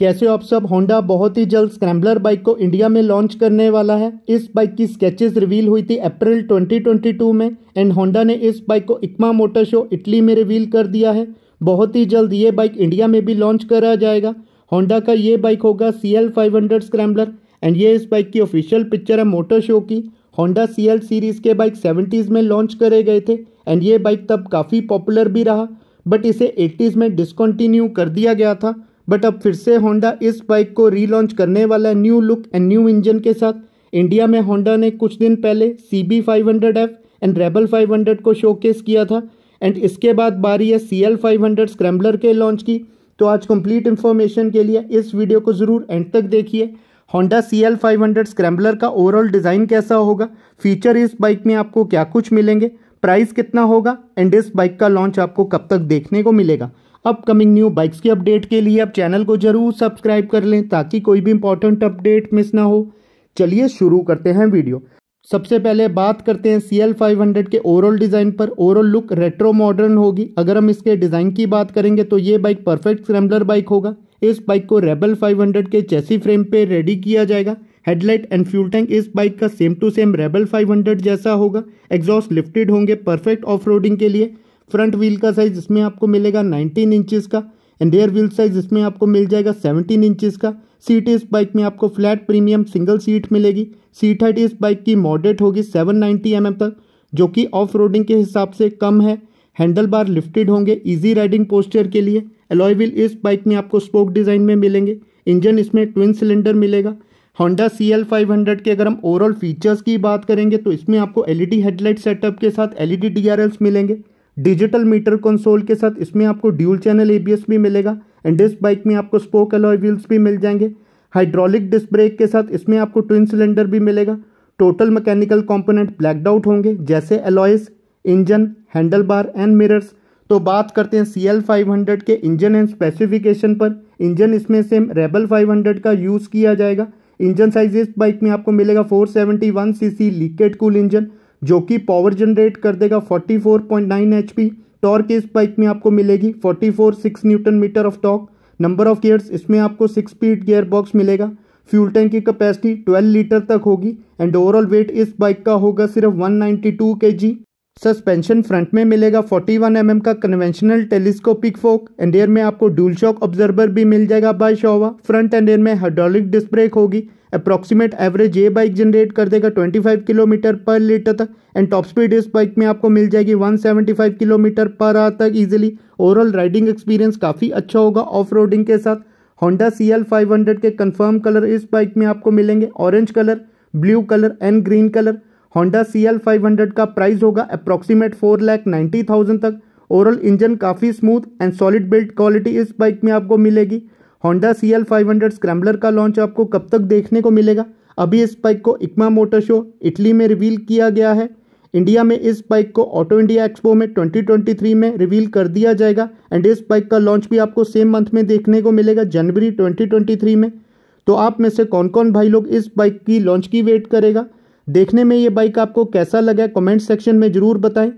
कैसे आप सब होंडा बहुत ही जल्द स्क्रैम्बलर बाइक को इंडिया में लॉन्च करने वाला है इस बाइक की स्केचेस रिवील हुई थी अप्रैल 2022 में एंड होंडा ने इस बाइक को इकमा मोटर शो इटली में रिवील कर दिया है बहुत ही जल्द ये बाइक इंडिया में भी लॉन्च करा जाएगा होंडा का ये बाइक होगा C L five hundred scrambler and ये इस बाइक की ऑफिशियल पिक्चर है मोटर शो की होंडा सी एल सीरीज़ के बाइक सेवेंटीज़ में लॉन्च करे गए थे एंड ये बाइक तब काफ़ी पॉपुलर भी रहा बट इसे एटीज़ में डिसकन्टिन्यू कर दिया गया था बट अब फिर से होंडा इस बाइक को रीलॉन्च करने वाला है new look and new engine के साथ इंडिया में होंडा ने कुछ दिन पहले C B five hundred F and Rebel five hundred को शोकेस किया था एंड इसके बाद बारी है C L five hundred scrambler के लॉन्च की तो आज कंप्लीट इन्फॉर्मेशन के लिए इस वीडियो को ज़रूर एंड तक देखिए Honda C L five hundred scrambler का ओवरऑल डिज़ाइन कैसा होगा फीचर इस बाइक में आपको क्या कुछ मिलेंगे प्राइस कितना होगा एंड इस बाइक का लॉन्च आपको कब तक देखने को मिलेगा अपकमिंग न्यू बाइक्स की अपडेट के लिए आप चैनल को जरूर सब्सक्राइब कर लें ताकि कोई भी इंपॉर्टेंट अपडेट मिस ना हो चलिए शुरू करते हैं वीडियो सबसे पहले बात करते हैं सी एल फाइव हंड्रेड के ओवरऑल डिज़ाइन पर ओवरऑल लुक रेट्रो मॉडर्न होगी अगर हम इसके डिज़ाइन की बात करेंगे तो ये बाइक परफेक्ट स्क्रैम्बलर बाइक होगा इस बाइक को रेबल फाइव हंड्रेड के चेसी फ्रेम पे रेडी किया जाएगा हेडलाइट एंड फ्यूल टैंक इस बाइक का same to same Rebel five hundred जैसा होगा एग्जॉस्ट लिफ्टेड होंगे परफेक्ट ऑफ रोडिंग के लिए फ्रंट व्हील का साइज इसमें आपको मिलेगा नाइनटीन इंचज़ का एंड रेयर व्हील साइज इसमें आपको मिल जाएगा सेवनटीन इंचज़ का सीट इस बाइक में आपको फ्लैट प्रीमियम सिंगल सीट मिलेगी सीट हाइट इस बाइक की मॉडरेट होगी सेवन नाइन्टी एम एम तक जो कि ऑफ रोडिंग के हिसाब से कम है हैंडल बार लिफ्टेड होंगे ईजी राइडिंग पोस्चर के लिए एलॉय व्हील इस बाइक में आपको स्पोक डिज़ाइन में मिलेंगे इंजन इसमें ट्विन सिलेंडर मिलेगा Honda C L five hundred के अगर हम ओवरऑल फीचर्स की बात करेंगे तो इसमें आपको एलईडी हेडलाइट सेटअप के साथ एलईडी डीआरएल्स e मिलेंगे डिजिटल मीटर कंसोल के साथ इसमें आपको ड्यूल चैनल एबीएस भी मिलेगा एंड इस बाइक में आपको स्पोक अलॉय व्हील्स भी मिल जाएंगे हाइड्रोलिक डिस्क ब्रेक के साथ इसमें आपको ट्विन सिलेंडर भी मिलेगा total mechanical component blacked out होंगे जैसे alloys engine handle bar and mirrors तो बात करते हैं सी एल फाइव हंड्रेड के इंजन एंड स्पेसिफिकेशन पर इंजन इसमें सेम रेबल फाइव हंड्रेड का यूज़ किया जाएगा इंजन साइज इस बाइक में आपको मिलेगा four seventy one C C liquid cool engine जो कि पावर जनरेट कर देगा 44.9 पी टॉर्क इस बाइक में आपको मिलेगी four six newton metre of torque number of gears इसमें आपको सिक्स स्पीड गियर बॉक्स मिलेगा फ्यूल टैंक की कैपेसिटी 12 लीटर तक होगी एंड ओवरऑल वेट इस बाइक का होगा सिर्फ 192 जी सस्पेंशन फ्रंट में मिलेगा 41 वन mm का conventional telescopic fork and rear में आपको डूल शॉक ऑब्जर्वर भी मिल जाएगा by Showa front and rear में हाइड्रोलिक डिस्क ब्रेक होगी अप्रॉक्सीमेट एवरेज ये बाइक जनरेट कर देगा 25 किलोमीटर पर लीटर तक एंड टॉप स्पीड इस बाइक में आपको मिल जाएगी 175 किलोमीटर पर आ तक ईजिली ओवरऑल राइडिंग एक्सपीरियंस काफ़ी अच्छा होगा ऑफ के साथ होंडा सी के कन्फर्म कलर इस बाइक में आपको मिलेंगे orange colour blue colour and green colour Honda C L five hundred का प्राइस होगा approximate four lakh ninety thousand तक ओवरऑल इंजन काफ़ी smooth and solid build quality इस बाइक में आपको मिलेगी Honda C L five hundred scrambler का launch आपको कब तक देखने को मिलेगा अभी इस बाइक को इक्मा मोटर शो इटली में रिवील किया गया है इंडिया में इस बाइक को ऑटो इंडिया एक्सपो में 2023 में रिवील कर दिया जाएगा एंड इस बाइक का लॉन्च भी आपको सेम मंथ में देखने को मिलेगा जनवरी 2023 में तो आप में से कौन कौन भाई लोग इस बाइक की लॉन्च की वेट करेगा देखने में ये बाइक आपको कैसा लगा कमेंट सेक्शन में ज़रूर बताएं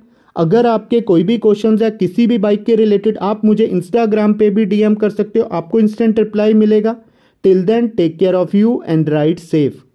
अगर आपके कोई भी क्वेश्चन या किसी भी बाइक के रिलेटेड आप मुझे इंस्टाग्राम पे भी डीएम कर सकते हो आपको इंस्टेंट रिप्लाई मिलेगा till then take care of you and ride safe